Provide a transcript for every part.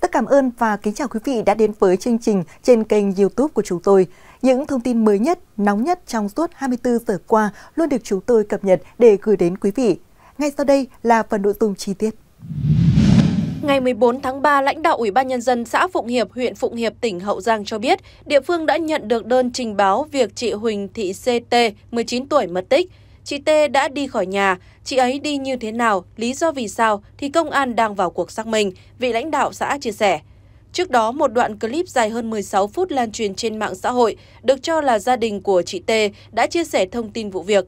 tất cảm ơn và kính chào quý vị đã đến với chương trình trên kênh YouTube của chúng tôi. Những thông tin mới nhất, nóng nhất trong suốt 24 giờ qua luôn được chúng tôi cập nhật để gửi đến quý vị. Ngay sau đây là phần nội dung chi tiết. Ngày 14 tháng 3, lãnh đạo Ủy ban Nhân dân xã Phụng Hiệp, huyện Phụng Hiệp, tỉnh Hậu Giang cho biết, địa phương đã nhận được đơn trình báo việc chị Huỳnh Thị CT, 19 tuổi, mất tích. Chị T đã đi khỏi nhà, chị ấy đi như thế nào, lý do vì sao thì công an đang vào cuộc xác minh, vị lãnh đạo xã chia sẻ. Trước đó, một đoạn clip dài hơn 16 phút lan truyền trên mạng xã hội được cho là gia đình của chị T đã chia sẻ thông tin vụ việc.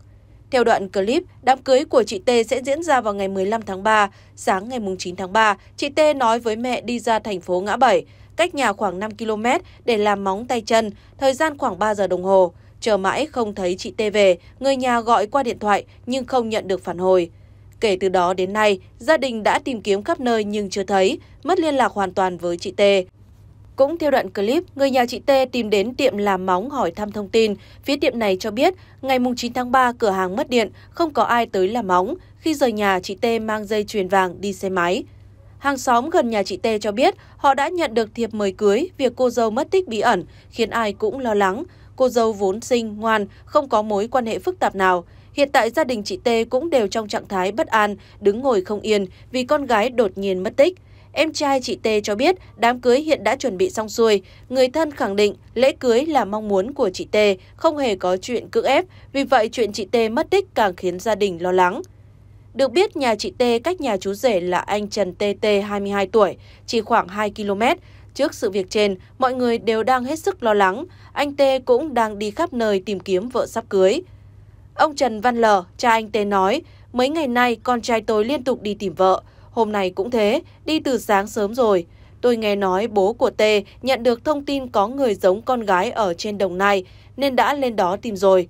Theo đoạn clip, đám cưới của chị T sẽ diễn ra vào ngày 15 tháng 3. Sáng ngày 9 tháng 3, chị T nói với mẹ đi ra thành phố Ngã Bảy, cách nhà khoảng 5 km để làm móng tay chân, thời gian khoảng 3 giờ đồng hồ. Chờ mãi không thấy chị T về, người nhà gọi qua điện thoại nhưng không nhận được phản hồi. Kể từ đó đến nay, gia đình đã tìm kiếm khắp nơi nhưng chưa thấy, mất liên lạc hoàn toàn với chị T. Cũng theo đoạn clip, người nhà chị T tìm đến tiệm làm móng hỏi thăm thông tin. Phía tiệm này cho biết, ngày 9 tháng 3 cửa hàng mất điện, không có ai tới làm móng. Khi rời nhà, chị T mang dây chuyền vàng đi xe máy. Hàng xóm gần nhà chị T cho biết họ đã nhận được thiệp mời cưới việc cô dâu mất tích bí ẩn, khiến ai cũng lo lắng. Cô dâu vốn sinh, ngoan, không có mối quan hệ phức tạp nào. Hiện tại gia đình chị T cũng đều trong trạng thái bất an, đứng ngồi không yên vì con gái đột nhiên mất tích. Em trai chị T cho biết đám cưới hiện đã chuẩn bị xong xuôi. Người thân khẳng định lễ cưới là mong muốn của chị T, không hề có chuyện cưỡng ép. Vì vậy chuyện chị T mất tích càng khiến gia đình lo lắng. Được biết nhà chị T cách nhà chú rể là anh Trần TT 22 tuổi, chỉ khoảng 2 km. Trước sự việc trên, mọi người đều đang hết sức lo lắng. Anh Tê cũng đang đi khắp nơi tìm kiếm vợ sắp cưới. Ông Trần Văn Lờ cha anh Tê nói, mấy ngày nay con trai tôi liên tục đi tìm vợ. Hôm nay cũng thế, đi từ sáng sớm rồi. Tôi nghe nói bố của Tê nhận được thông tin có người giống con gái ở trên Đồng Nai nên đã lên đó tìm rồi.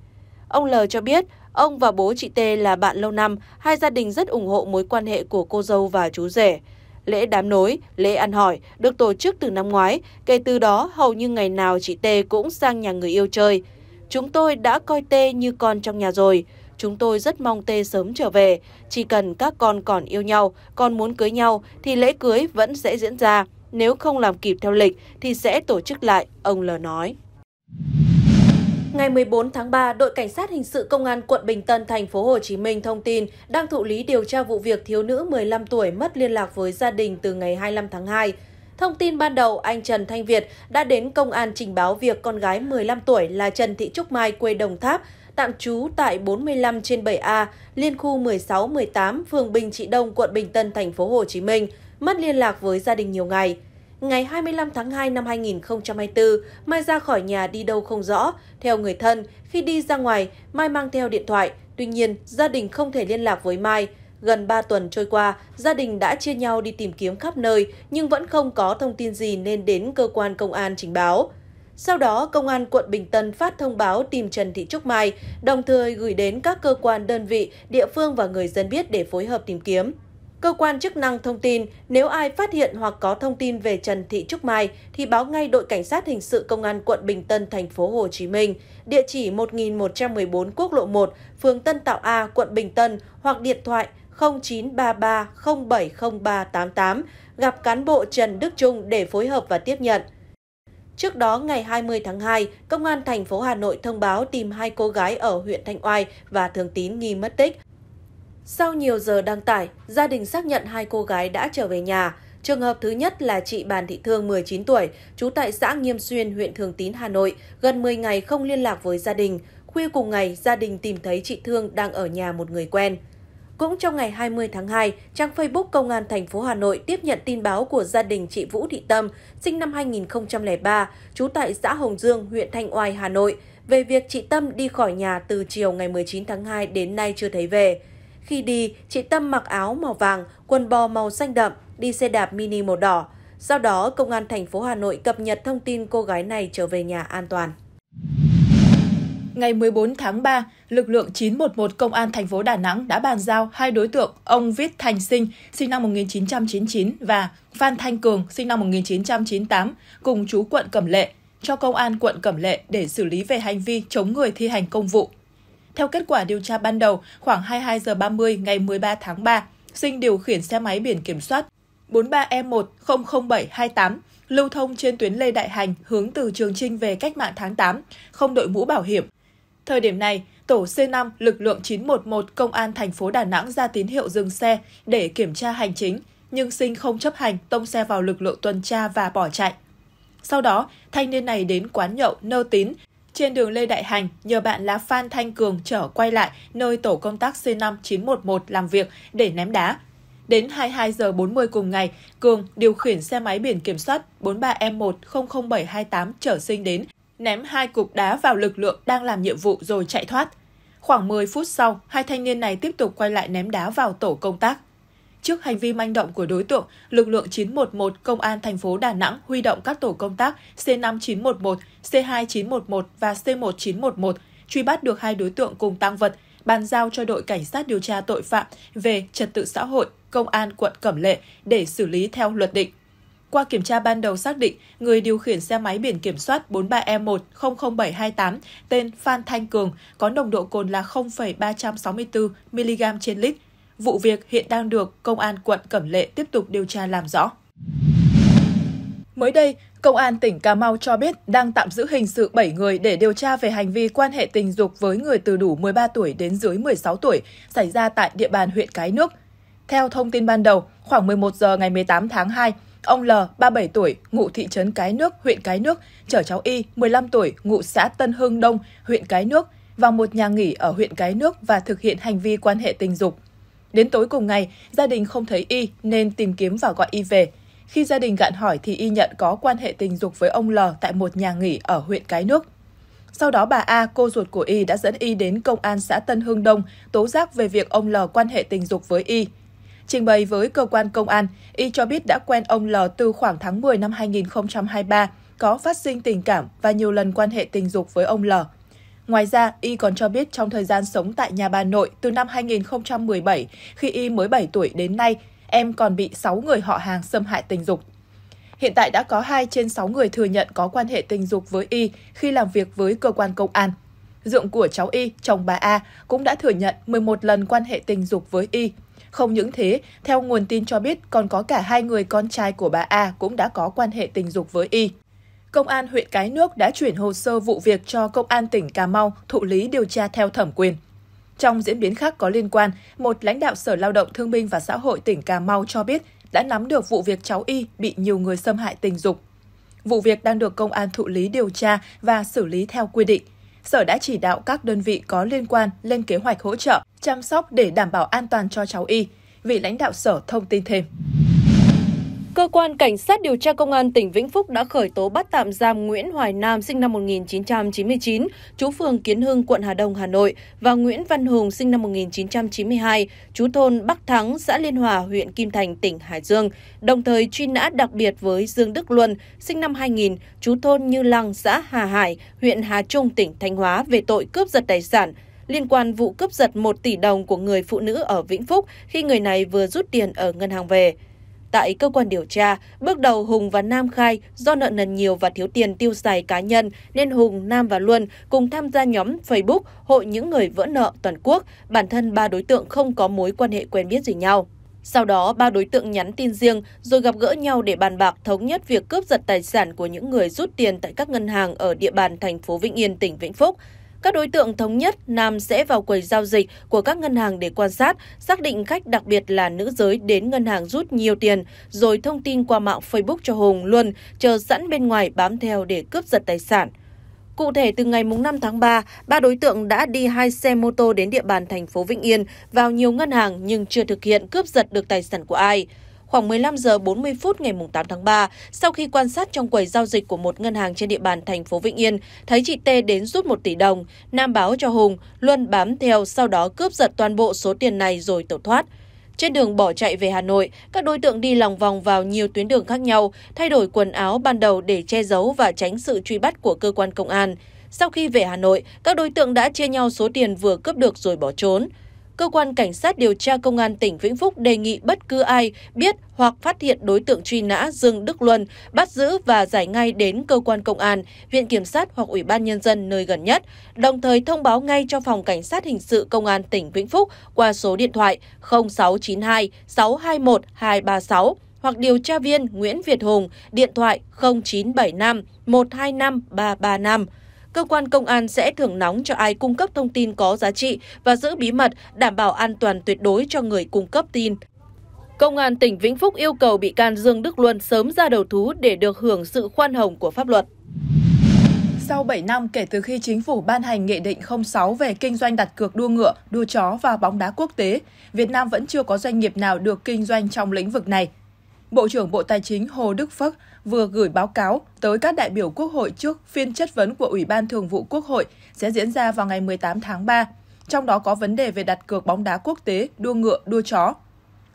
Ông L cho biết, ông và bố chị Tê là bạn lâu năm, hai gia đình rất ủng hộ mối quan hệ của cô dâu và chú rể lễ đám nối, lễ ăn hỏi được tổ chức từ năm ngoái. Kể từ đó, hầu như ngày nào chị T cũng sang nhà người yêu chơi. Chúng tôi đã coi T như con trong nhà rồi. Chúng tôi rất mong T sớm trở về. Chỉ cần các con còn yêu nhau, còn muốn cưới nhau thì lễ cưới vẫn sẽ diễn ra. Nếu không làm kịp theo lịch thì sẽ tổ chức lại, ông L nói. Ngày 14 tháng 3, đội cảnh sát hình sự công an quận Bình Tân thành phố Hồ Chí Minh thông tin đang thụ lý điều tra vụ việc thiếu nữ 15 tuổi mất liên lạc với gia đình từ ngày 25 tháng 2. Thông tin ban đầu, anh Trần Thanh Việt đã đến công an trình báo việc con gái 15 tuổi là Trần Thị Trúc Mai quê Đồng Tháp tạm trú tại 45 trên 7A, liên khu 16-18, phường Bình Trị Đông, quận Bình Tân, thành phố Hồ Chí Minh, mất liên lạc với gia đình nhiều ngày ngày 25 tháng 2 năm 2024, Mai ra khỏi nhà đi đâu không rõ. Theo người thân, khi đi ra ngoài, Mai mang theo điện thoại. Tuy nhiên, gia đình không thể liên lạc với Mai. Gần 3 tuần trôi qua, gia đình đã chia nhau đi tìm kiếm khắp nơi nhưng vẫn không có thông tin gì nên đến cơ quan công an trình báo. Sau đó, Công an quận Bình Tân phát thông báo tìm Trần Thị Trúc Mai, đồng thời gửi đến các cơ quan đơn vị, địa phương và người dân biết để phối hợp tìm kiếm. Cơ quan chức năng thông tin, nếu ai phát hiện hoặc có thông tin về Trần Thị Trúc Mai thì báo ngay đội cảnh sát hình sự công an quận Bình Tân thành phố Hồ Chí Minh, địa chỉ 1114 Quốc lộ 1, phường Tân Tạo A, quận Bình Tân hoặc điện thoại 0933 070388 gặp cán bộ Trần Đức Trung để phối hợp và tiếp nhận. Trước đó, ngày 20 tháng 2, Công an thành phố Hà Nội thông báo tìm hai cô gái ở huyện Thanh Oai và Thường Tín nghi mất tích. Sau nhiều giờ đăng tải, gia đình xác nhận hai cô gái đã trở về nhà. Trường hợp thứ nhất là chị Bàn Thị Thương 19 tuổi, trú tại xã Nghiêm Xuyên, huyện Thường Tín, Hà Nội, gần 10 ngày không liên lạc với gia đình. Khuya cùng ngày, gia đình tìm thấy chị Thương đang ở nhà một người quen. Cũng trong ngày 20 tháng 2, trang Facebook Công an thành phố Hà Nội tiếp nhận tin báo của gia đình chị Vũ Thị Tâm, sinh năm 2003, trú tại xã Hồng Dương, huyện Thanh Oai, Hà Nội, về việc chị Tâm đi khỏi nhà từ chiều ngày 19 tháng 2 đến nay chưa thấy về. Khi đi, chị Tâm mặc áo màu vàng, quần bò màu xanh đậm, đi xe đạp mini màu đỏ. Sau đó, Công an thành phố Hà Nội cập nhật thông tin cô gái này trở về nhà an toàn. Ngày 14 tháng 3, lực lượng 911 Công an thành phố Đà Nẵng đã bàn giao hai đối tượng ông Viết Thành Sinh, sinh năm 1999 và Phan Thanh Cường, sinh năm 1998, cùng chú quận Cẩm Lệ, cho Công an quận Cẩm Lệ để xử lý về hành vi chống người thi hành công vụ. Theo kết quả điều tra ban đầu, khoảng 22 giờ 30 ngày 13 tháng 3, Sinh điều khiển xe máy biển kiểm soát 43 e 100728 lưu thông trên tuyến Lê Đại Hành hướng từ Trường Trinh về cách mạng tháng 8, không đội mũ bảo hiểm. Thời điểm này, tổ C5 lực lượng 911 công an thành phố Đà Nẵng ra tín hiệu dừng xe để kiểm tra hành chính, nhưng Sinh không chấp hành, tông xe vào lực lượng tuần tra và bỏ chạy. Sau đó, thanh niên này đến quán nhậu Nơ Tín trên đường Lê Đại Hành, nhờ bạn là Phan Thanh Cường trở quay lại nơi tổ công tác C5911 làm việc để ném đá. Đến 22 giờ 40 cùng ngày, Cường điều khiển xe máy biển kiểm soát 43 m 100728 trở sinh đến, ném hai cục đá vào lực lượng đang làm nhiệm vụ rồi chạy thoát. Khoảng 10 phút sau, hai thanh niên này tiếp tục quay lại ném đá vào tổ công tác. Trước hành vi manh động của đối tượng, lực lượng 911 Công an thành phố Đà Nẵng huy động các tổ công tác C5911, C2911 và C1911 truy bắt được hai đối tượng cùng tăng vật, bàn giao cho đội cảnh sát điều tra tội phạm về trật tự xã hội, công an quận Cẩm Lệ để xử lý theo luật định. Qua kiểm tra ban đầu xác định, người điều khiển xe máy biển kiểm soát 43 e 100728 tên Phan Thanh Cường có nồng độ cồn là 0,364 mg trên lít, Vụ việc hiện đang được Công an quận Cẩm Lệ tiếp tục điều tra làm rõ. Mới đây, Công an tỉnh Cà Mau cho biết đang tạm giữ hình sự 7 người để điều tra về hành vi quan hệ tình dục với người từ đủ 13 tuổi đến dưới 16 tuổi xảy ra tại địa bàn huyện Cái Nước. Theo thông tin ban đầu, khoảng 11 giờ ngày 18 tháng 2, ông L, 37 tuổi, ngụ thị trấn Cái Nước, huyện Cái Nước, chở cháu Y, 15 tuổi, ngụ xã Tân Hưng Đông, huyện Cái Nước, vào một nhà nghỉ ở huyện Cái Nước và thực hiện hành vi quan hệ tình dục. Đến tối cùng ngày, gia đình không thấy Y nên tìm kiếm và gọi Y về. Khi gia đình gạn hỏi thì Y nhận có quan hệ tình dục với ông L tại một nhà nghỉ ở huyện Cái Nước. Sau đó bà A, cô ruột của Y đã dẫn Y đến công an xã Tân Hưng Đông tố giác về việc ông L quan hệ tình dục với Y. Trình bày với cơ quan công an, Y cho biết đã quen ông L từ khoảng tháng 10 năm 2023, có phát sinh tình cảm và nhiều lần quan hệ tình dục với ông L. Ngoài ra, Y còn cho biết trong thời gian sống tại nhà bà nội từ năm 2017, khi Y mới 7 tuổi đến nay, em còn bị 6 người họ hàng xâm hại tình dục. Hiện tại đã có 2 trên 6 người thừa nhận có quan hệ tình dục với Y khi làm việc với cơ quan công an. Dượng của cháu Y, chồng bà A, cũng đã thừa nhận 11 lần quan hệ tình dục với Y. Không những thế, theo nguồn tin cho biết còn có cả hai người con trai của bà A cũng đã có quan hệ tình dục với Y. Công an huyện Cái Nước đã chuyển hồ sơ vụ việc cho Công an tỉnh Cà Mau thụ lý điều tra theo thẩm quyền. Trong diễn biến khác có liên quan, một lãnh đạo Sở Lao động Thương binh và Xã hội tỉnh Cà Mau cho biết đã nắm được vụ việc cháu Y bị nhiều người xâm hại tình dục. Vụ việc đang được công an thụ lý điều tra và xử lý theo quy định. Sở đã chỉ đạo các đơn vị có liên quan lên kế hoạch hỗ trợ, chăm sóc để đảm bảo an toàn cho cháu Y. Vị lãnh đạo sở thông tin thêm. Cơ quan Cảnh sát điều tra Công an tỉnh Vĩnh Phúc đã khởi tố bắt tạm giam Nguyễn Hoài Nam sinh năm 1999, chú phường Kiến Hưng, quận Hà Đông, Hà Nội và Nguyễn Văn Hùng sinh năm 1992, chú thôn Bắc Thắng, xã Liên Hòa, huyện Kim Thành, tỉnh Hải Dương, đồng thời truy nã đặc biệt với Dương Đức Luân sinh năm 2000, chú thôn Như Lăng, xã Hà Hải, huyện Hà Trung, tỉnh Thanh Hóa về tội cướp giật tài sản liên quan vụ cướp giật 1 tỷ đồng của người phụ nữ ở Vĩnh Phúc khi người này vừa rút tiền ở ngân hàng về. Tại cơ quan điều tra, bước đầu Hùng và Nam khai do nợ nần nhiều và thiếu tiền tiêu xài cá nhân nên Hùng, Nam và Luân cùng tham gia nhóm Facebook Hội những người vỡ nợ toàn quốc. Bản thân ba đối tượng không có mối quan hệ quen biết gì nhau. Sau đó, ba đối tượng nhắn tin riêng rồi gặp gỡ nhau để bàn bạc thống nhất việc cướp giật tài sản của những người rút tiền tại các ngân hàng ở địa bàn thành phố Vĩnh Yên, tỉnh Vĩnh Phúc. Các đối tượng thống nhất nam sẽ vào quầy giao dịch của các ngân hàng để quan sát, xác định khách đặc biệt là nữ giới đến ngân hàng rút nhiều tiền, rồi thông tin qua mạng Facebook cho Hùng luôn chờ sẵn bên ngoài bám theo để cướp giật tài sản. Cụ thể, từ ngày 5 tháng 3, ba đối tượng đã đi hai xe mô tô đến địa bàn thành phố Vĩnh Yên vào nhiều ngân hàng nhưng chưa thực hiện cướp giật được tài sản của ai khoảng 15 giờ 40 phút ngày 8 tháng 3, sau khi quan sát trong quầy giao dịch của một ngân hàng trên địa bàn thành phố Vĩnh Yên, thấy chị T đến rút 1 tỷ đồng, Nam báo cho Hùng, Luân bám theo sau đó cướp giật toàn bộ số tiền này rồi tẩu thoát. Trên đường bỏ chạy về Hà Nội, các đối tượng đi lòng vòng vào nhiều tuyến đường khác nhau, thay đổi quần áo ban đầu để che giấu và tránh sự truy bắt của cơ quan công an. Sau khi về Hà Nội, các đối tượng đã chia nhau số tiền vừa cướp được rồi bỏ trốn cơ quan cảnh sát điều tra công an tỉnh Vĩnh Phúc đề nghị bất cứ ai biết hoặc phát hiện đối tượng truy nã Dương Đức Luân bắt giữ và giải ngay đến cơ quan công an, viện kiểm sát hoặc ủy ban nhân dân nơi gần nhất, đồng thời thông báo ngay cho phòng cảnh sát hình sự công an tỉnh Vĩnh Phúc qua số điện thoại 0692 621 236 hoặc điều tra viên Nguyễn Việt Hùng, điện thoại 0975 125 335 cơ quan công an sẽ thưởng nóng cho ai cung cấp thông tin có giá trị và giữ bí mật, đảm bảo an toàn tuyệt đối cho người cung cấp tin. Công an tỉnh Vĩnh Phúc yêu cầu bị can Dương Đức Luân sớm ra đầu thú để được hưởng sự khoan hồng của pháp luật. Sau 7 năm kể từ khi chính phủ ban hành Nghị định 06 về kinh doanh đặt cược đua ngựa, đua chó và bóng đá quốc tế, Việt Nam vẫn chưa có doanh nghiệp nào được kinh doanh trong lĩnh vực này – Bộ trưởng Bộ Tài chính Hồ Đức Phước vừa gửi báo cáo tới các đại biểu Quốc hội trước phiên chất vấn của Ủy ban Thường vụ Quốc hội sẽ diễn ra vào ngày 18 tháng 3, trong đó có vấn đề về đặt cược bóng đá quốc tế, đua ngựa, đua chó.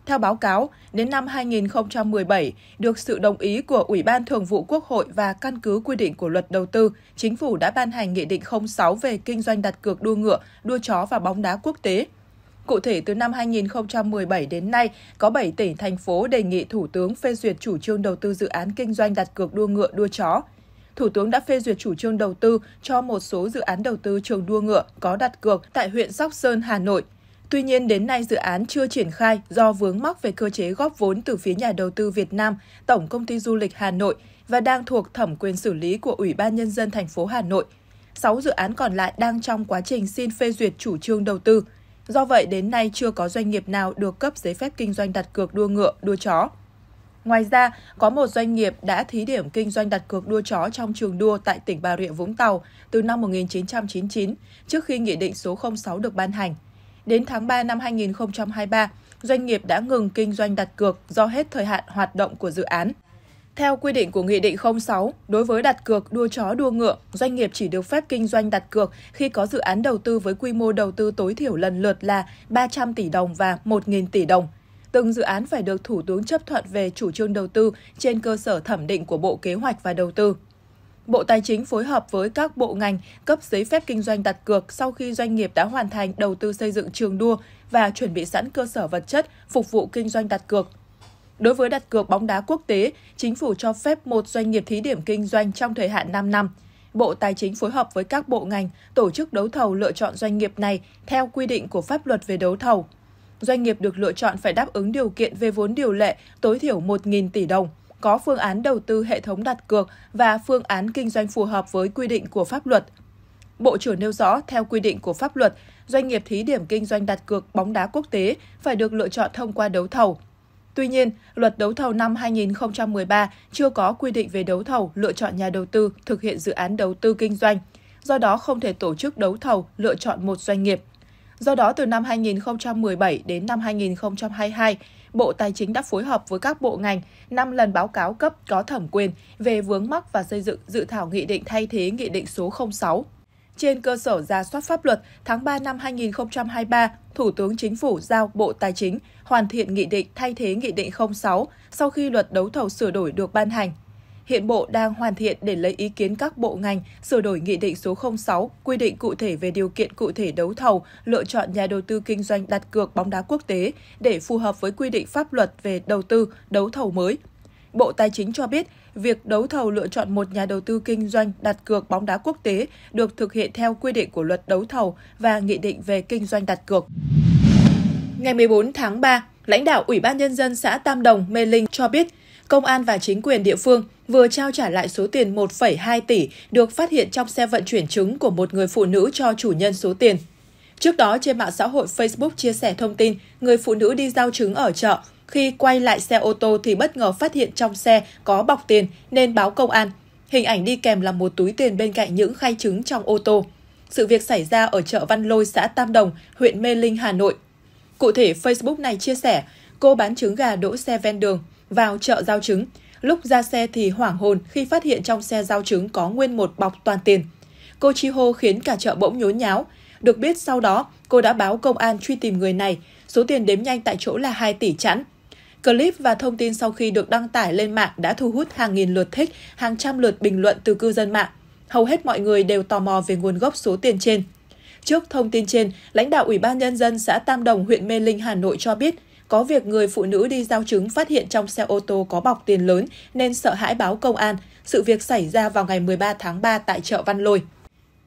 Theo báo cáo, đến năm 2017, được sự đồng ý của Ủy ban Thường vụ Quốc hội và căn cứ quy định của luật đầu tư, chính phủ đã ban hành Nghị định 06 về kinh doanh đặt cược đua ngựa, đua chó và bóng đá quốc tế – Cụ thể, từ năm 2017 đến nay, có 7 tỉnh, thành phố đề nghị Thủ tướng phê duyệt chủ trương đầu tư dự án kinh doanh đặt cược đua ngựa, đua chó. Thủ tướng đã phê duyệt chủ trương đầu tư cho một số dự án đầu tư trường đua ngựa có đặt cược tại huyện Sóc Sơn, Hà Nội. Tuy nhiên, đến nay dự án chưa triển khai do vướng mắc về cơ chế góp vốn từ phía nhà đầu tư Việt Nam, Tổng Công ty Du lịch Hà Nội và đang thuộc thẩm quyền xử lý của Ủy ban Nhân dân thành phố Hà Nội. Sáu dự án còn lại đang trong quá trình xin phê duyệt chủ trương đầu tư. Do vậy, đến nay chưa có doanh nghiệp nào được cấp giấy phép kinh doanh đặt cược đua ngựa, đua chó. Ngoài ra, có một doanh nghiệp đã thí điểm kinh doanh đặt cược đua chó trong trường đua tại tỉnh Bà Rịa Vũng Tàu từ năm 1999, trước khi Nghị định số 06 được ban hành. Đến tháng 3 năm 2023, doanh nghiệp đã ngừng kinh doanh đặt cược do hết thời hạn hoạt động của dự án. Theo quy định của Nghị định 06, đối với đặt cược đua chó đua ngựa, doanh nghiệp chỉ được phép kinh doanh đặt cược khi có dự án đầu tư với quy mô đầu tư tối thiểu lần lượt là 300 tỷ đồng và 1.000 tỷ đồng. Từng dự án phải được Thủ tướng chấp thuận về chủ trương đầu tư trên cơ sở thẩm định của Bộ Kế hoạch và Đầu tư. Bộ Tài chính phối hợp với các bộ ngành cấp giấy phép kinh doanh đặt cược sau khi doanh nghiệp đã hoàn thành đầu tư xây dựng trường đua và chuẩn bị sẵn cơ sở vật chất phục vụ kinh doanh đặt cược Đối với đặt cược bóng đá quốc tế, chính phủ cho phép một doanh nghiệp thí điểm kinh doanh trong thời hạn 5 năm. Bộ Tài chính phối hợp với các bộ ngành tổ chức đấu thầu lựa chọn doanh nghiệp này theo quy định của pháp luật về đấu thầu. Doanh nghiệp được lựa chọn phải đáp ứng điều kiện về vốn điều lệ tối thiểu 1.000 tỷ đồng, có phương án đầu tư hệ thống đặt cược và phương án kinh doanh phù hợp với quy định của pháp luật. Bộ trưởng nêu rõ, theo quy định của pháp luật, doanh nghiệp thí điểm kinh doanh đặt cược bóng đá quốc tế phải được lựa chọn thông qua đấu thầu, Tuy nhiên, luật đấu thầu năm 2013 chưa có quy định về đấu thầu lựa chọn nhà đầu tư thực hiện dự án đầu tư kinh doanh, do đó không thể tổ chức đấu thầu lựa chọn một doanh nghiệp. Do đó, từ năm 2017 đến năm 2022, Bộ Tài chính đã phối hợp với các bộ ngành 5 lần báo cáo cấp có thẩm quyền về vướng mắc và xây dựng dự thảo nghị định thay thế Nghị định số 06 trên cơ sở ra soát pháp luật, tháng 3 năm 2023, Thủ tướng Chính phủ giao Bộ Tài chính hoàn thiện nghị định thay thế Nghị định 06 sau khi luật đấu thầu sửa đổi được ban hành. Hiện Bộ đang hoàn thiện để lấy ý kiến các bộ ngành sửa đổi Nghị định số 06 quy định cụ thể về điều kiện cụ thể đấu thầu, lựa chọn nhà đầu tư kinh doanh đặt cược bóng đá quốc tế để phù hợp với quy định pháp luật về đầu tư, đấu thầu mới Bộ Tài chính cho biết, việc đấu thầu lựa chọn một nhà đầu tư kinh doanh đặt cược bóng đá quốc tế được thực hiện theo quy định của luật đấu thầu và nghị định về kinh doanh đặt cược. Ngày 14 tháng 3, lãnh đạo Ủy ban Nhân dân xã Tam Đồng, Mê Linh cho biết, Công an và chính quyền địa phương vừa trao trả lại số tiền 1,2 tỷ được phát hiện trong xe vận chuyển trứng của một người phụ nữ cho chủ nhân số tiền. Trước đó, trên mạng xã hội Facebook chia sẻ thông tin người phụ nữ đi giao trứng ở chợ khi quay lại xe ô tô thì bất ngờ phát hiện trong xe có bọc tiền nên báo công an. Hình ảnh đi kèm là một túi tiền bên cạnh những khay trứng trong ô tô. Sự việc xảy ra ở chợ Văn Lôi, xã Tam Đồng, huyện Mê Linh, Hà Nội. Cụ thể, Facebook này chia sẻ, cô bán trứng gà đỗ xe ven đường, vào chợ giao trứng. Lúc ra xe thì hoảng hồn khi phát hiện trong xe giao trứng có nguyên một bọc toàn tiền. Cô chi hô khiến cả chợ bỗng nhốn nháo. Được biết sau đó, cô đã báo công an truy tìm người này. Số tiền đếm nhanh tại chỗ là 2 tỷ chẵn. Clip và thông tin sau khi được đăng tải lên mạng đã thu hút hàng nghìn lượt thích, hàng trăm lượt bình luận từ cư dân mạng. Hầu hết mọi người đều tò mò về nguồn gốc số tiền trên. Trước thông tin trên, lãnh đạo Ủy ban Nhân dân xã Tam Đồng, huyện Mê Linh, Hà Nội cho biết có việc người phụ nữ đi giao chứng phát hiện trong xe ô tô có bọc tiền lớn nên sợ hãi báo công an. Sự việc xảy ra vào ngày 13 tháng 3 tại chợ Văn Lôi.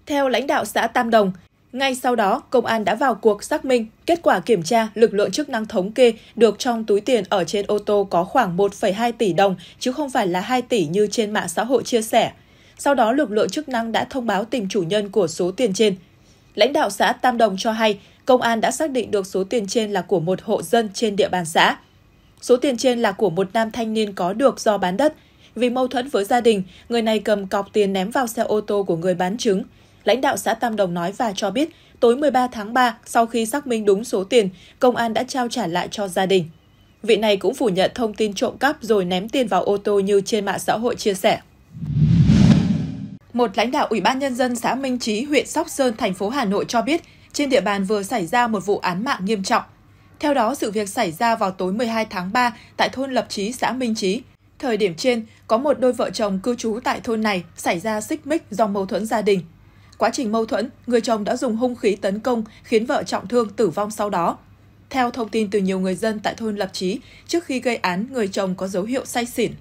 Theo lãnh đạo xã Tam Đồng, ngay sau đó, công an đã vào cuộc xác minh. Kết quả kiểm tra, lực lượng chức năng thống kê được trong túi tiền ở trên ô tô có khoảng 1,2 tỷ đồng, chứ không phải là 2 tỷ như trên mạng xã hội chia sẻ. Sau đó, lực lượng chức năng đã thông báo tìm chủ nhân của số tiền trên. Lãnh đạo xã Tam Đồng cho hay, công an đã xác định được số tiền trên là của một hộ dân trên địa bàn xã. Số tiền trên là của một nam thanh niên có được do bán đất. Vì mâu thuẫn với gia đình, người này cầm cọc tiền ném vào xe ô tô của người bán trứng – lãnh đạo xã Tam Đồng nói và cho biết tối 13 tháng 3, sau khi xác minh đúng số tiền, công an đã trao trả lại cho gia đình. Vị này cũng phủ nhận thông tin trộm cắp rồi ném tiền vào ô tô như trên mạng xã hội chia sẻ. Một lãnh đạo Ủy ban Nhân dân xã Minh trí huyện Sóc Sơn, thành phố Hà Nội cho biết, trên địa bàn vừa xảy ra một vụ án mạng nghiêm trọng. Theo đó, sự việc xảy ra vào tối 12 tháng 3 tại thôn Lập trí xã Minh trí Thời điểm trên, có một đôi vợ chồng cư trú tại thôn này xảy ra xích mích do mâu thuẫn gia đình. Quá trình mâu thuẫn, người chồng đã dùng hung khí tấn công khiến vợ trọng thương tử vong sau đó. Theo thông tin từ nhiều người dân tại thôn Lập Chí, trước khi gây án, người chồng có dấu hiệu say xỉn.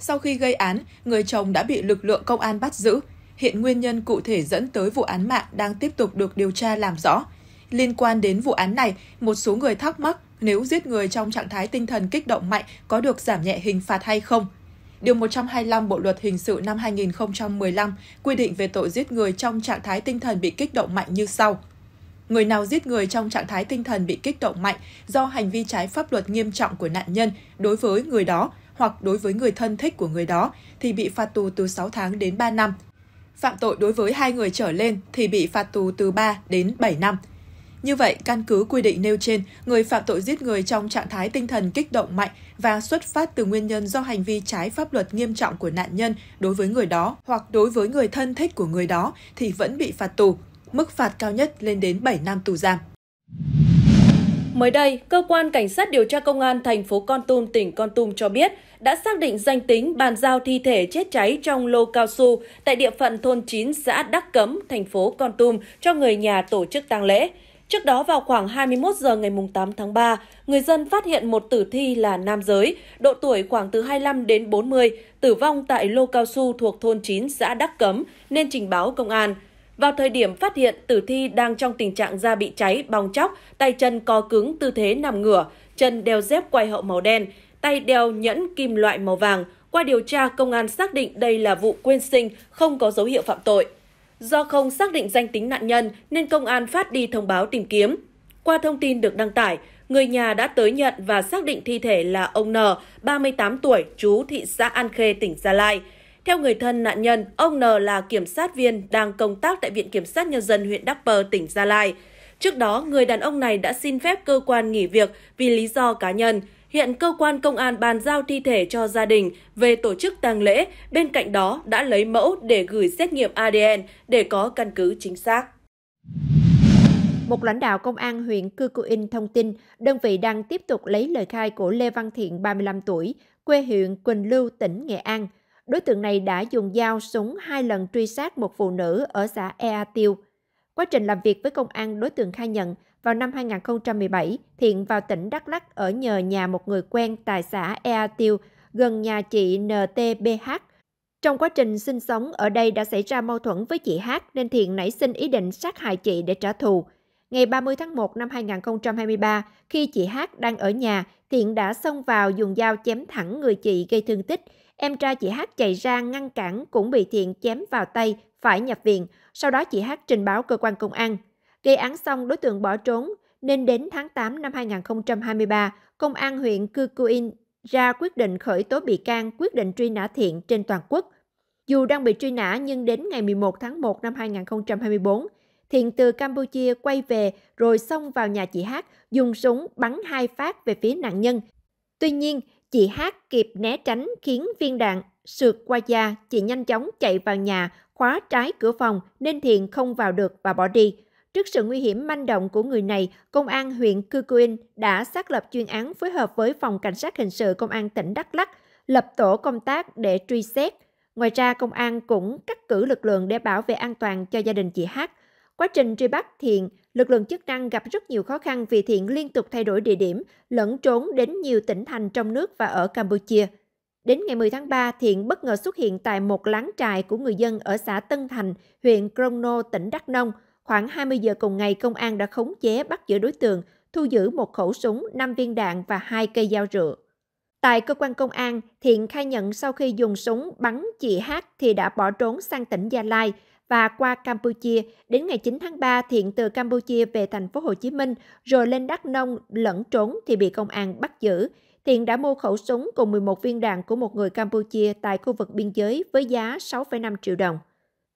Sau khi gây án, người chồng đã bị lực lượng công an bắt giữ. Hiện nguyên nhân cụ thể dẫn tới vụ án mạng đang tiếp tục được điều tra làm rõ. Liên quan đến vụ án này, một số người thắc mắc nếu giết người trong trạng thái tinh thần kích động mạnh có được giảm nhẹ hình phạt hay không – Điều 125 Bộ Luật Hình sự năm 2015 quy định về tội giết người trong trạng thái tinh thần bị kích động mạnh như sau. Người nào giết người trong trạng thái tinh thần bị kích động mạnh do hành vi trái pháp luật nghiêm trọng của nạn nhân đối với người đó hoặc đối với người thân thích của người đó thì bị phạt tù từ 6 tháng đến 3 năm. Phạm tội đối với hai người trở lên thì bị phạt tù từ 3 đến 7 năm. Như vậy, căn cứ quy định nêu trên, người phạm tội giết người trong trạng thái tinh thần kích động mạnh và xuất phát từ nguyên nhân do hành vi trái pháp luật nghiêm trọng của nạn nhân đối với người đó hoặc đối với người thân thích của người đó thì vẫn bị phạt tù, mức phạt cao nhất lên đến 7 năm tù giam. Mới đây, cơ quan cảnh sát điều tra công an thành phố Con Tum, tỉnh Con Tum cho biết đã xác định danh tính bàn giao thi thể chết cháy trong lô cao su tại địa phận thôn 9 xã Đắc Cấm, thành phố Con Tum cho người nhà tổ chức tang lễ. Trước đó vào khoảng 21 giờ ngày 8 tháng 3, người dân phát hiện một tử thi là nam giới, độ tuổi khoảng từ 25 đến 40, tử vong tại lô cao su thuộc thôn 9 xã Đắc Cấm nên trình báo công an. Vào thời điểm phát hiện, tử thi đang trong tình trạng da bị cháy, bong chóc, tay chân co cứng, tư thế nằm ngửa, chân đeo dép quay hậu màu đen, tay đeo nhẫn kim loại màu vàng. Qua điều tra, công an xác định đây là vụ quên sinh, không có dấu hiệu phạm tội. Do không xác định danh tính nạn nhân nên công an phát đi thông báo tìm kiếm. Qua thông tin được đăng tải, người nhà đã tới nhận và xác định thi thể là ông N, 38 tuổi, chú thị xã An Khê, tỉnh Gia Lai. Theo người thân nạn nhân, ông N là kiểm sát viên đang công tác tại Viện Kiểm sát Nhân dân huyện Đắk Pơ, tỉnh Gia Lai. Trước đó, người đàn ông này đã xin phép cơ quan nghỉ việc vì lý do cá nhân. Hiện cơ quan công an bàn giao thi thể cho gia đình về tổ chức tang lễ, bên cạnh đó đã lấy mẫu để gửi xét nghiệm ADN để có căn cứ chính xác. Một lãnh đạo công an huyện Cư Cư In thông tin, đơn vị đang tiếp tục lấy lời khai của Lê Văn Thiện, 35 tuổi, quê huyện Quỳnh Lưu, tỉnh Nghệ An. Đối tượng này đã dùng dao súng hai lần truy sát một phụ nữ ở xã Ea Tiêu. Quá trình làm việc với công an, đối tượng khai nhận vào năm 2017, Thiện vào tỉnh Đắk Lắc ở nhờ nhà một người quen tại xã Ea Tiêu, gần nhà chị NTBH. Trong quá trình sinh sống ở đây đã xảy ra mâu thuẫn với chị Hát nên Thiện nảy sinh ý định sát hại chị để trả thù. Ngày 30 tháng 1 năm 2023, khi chị Hát đang ở nhà, Thiện đã xông vào dùng dao chém thẳng người chị gây thương tích, Em trai chị Hát chạy ra ngăn cản cũng bị Thiện chém vào tay, phải nhập viện. Sau đó chị Hát trình báo cơ quan công an. Gây án xong, đối tượng bỏ trốn, nên đến tháng 8 năm 2023, Công an huyện Cư Cư In ra quyết định khởi tố bị can, quyết định truy nã Thiện trên toàn quốc. Dù đang bị truy nã nhưng đến ngày 11 tháng 1 năm 2024, Thiện từ Campuchia quay về rồi xông vào nhà chị Hát, dùng súng bắn hai phát về phía nạn nhân. Tuy nhiên, Chị Hát kịp né tránh khiến viên đạn sượt qua da, chị nhanh chóng chạy vào nhà, khóa trái cửa phòng nên Thiện không vào được và bỏ đi. Trước sự nguy hiểm manh động của người này, Công an huyện Cư Quyên đã xác lập chuyên án phối hợp với Phòng Cảnh sát Hình sự Công an tỉnh Đắk Lắc, lập tổ công tác để truy xét. Ngoài ra, công an cũng cắt cử lực lượng để bảo vệ an toàn cho gia đình chị Hát. Quá trình truy bắt Thiện, lực lượng chức năng gặp rất nhiều khó khăn vì Thiện liên tục thay đổi địa điểm, lẫn trốn đến nhiều tỉnh thành trong nước và ở Campuchia. Đến ngày 10 tháng 3, Thiện bất ngờ xuất hiện tại một láng trại của người dân ở xã Tân Thành, huyện Crono, tỉnh Đắk Nông. Khoảng 20 giờ cùng ngày, công an đã khống chế bắt giữ đối tượng, thu giữ một khẩu súng, 5 viên đạn và hai cây dao rượu. Tại cơ quan công an, Thiện khai nhận sau khi dùng súng bắn chị Hát thì đã bỏ trốn sang tỉnh Gia Lai và qua Campuchia. Đến ngày 9 tháng 3, Thiện từ Campuchia về thành phố Hồ Chí Minh rồi lên Đắk Nông lẫn trốn thì bị công an bắt giữ. Thiện đã mua khẩu súng cùng 11 viên đạn của một người Campuchia tại khu vực biên giới với giá 6,5 triệu đồng.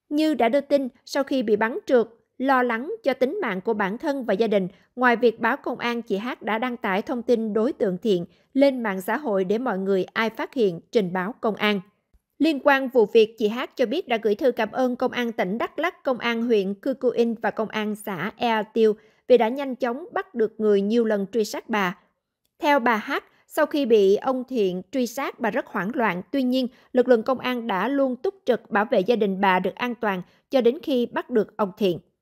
Như đã đưa tin, sau khi bị bắn trượt, lo lắng cho tính mạng của bản thân và gia đình, ngoài việc báo công an, chị Hát đã đăng tải thông tin đối tượng Thiện lên mạng xã hội để mọi người ai phát hiện trình báo công an. Liên quan vụ việc, chị Hát cho biết đã gửi thư cảm ơn Công an tỉnh Đắk lắc, Công an huyện Cư Cư In và Công an xã Ea Tiêu vì đã nhanh chóng bắt được người nhiều lần truy sát bà. Theo bà Hát, sau khi bị ông Thiện truy sát, bà rất hoảng loạn. Tuy nhiên, lực lượng công an đã luôn túc trực bảo vệ gia đình bà được an toàn cho đến khi bắt được ông Thiện.